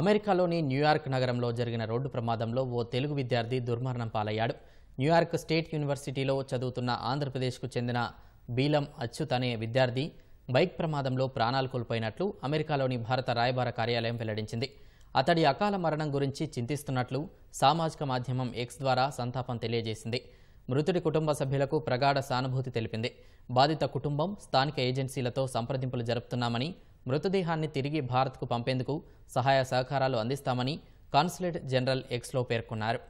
అమెరికాలోని న్యూయార్క్ నగరంలో జరిగిన రోడ్డు ప్రమాదంలో ఓ తెలుగు విద్యార్థి దుర్మరణం పాలయ్యాడు న్యూయార్క్ స్టేట్ యూనివర్సిటీలో చదువుతున్న ఆంధ్రప్రదేశ్కు చెందిన బీలం అచ్యుత్ అనే విద్యార్థి బైక్ ప్రమాదంలో ప్రాణాలు కోల్పోయినట్లు అమెరికాలోని భారత రాయబార కార్యాలయం వెల్లడించింది అతడి అకాల మరణం గురించి చింతిస్తున్నట్లు సామాజిక మాధ్యమం ఎక్స్ ద్వారా సంతాపం తెలియజేసింది మృతుడి కుటుంబ సభ్యులకు ప్రగాఢ సానుభూతి తెలిపింది బాధిత కుటుంబం స్థానిక ఏజెన్సీలతో సంప్రదింపులు జరుపుతున్నామని మృతదేహాన్ని తిరిగి భారత్కు పంపేందుకు సహాయ సహకారాలు అందిస్తామని కాన్సులేట్ జనరల్ ఎక్స్లో పేర్కొన్నారు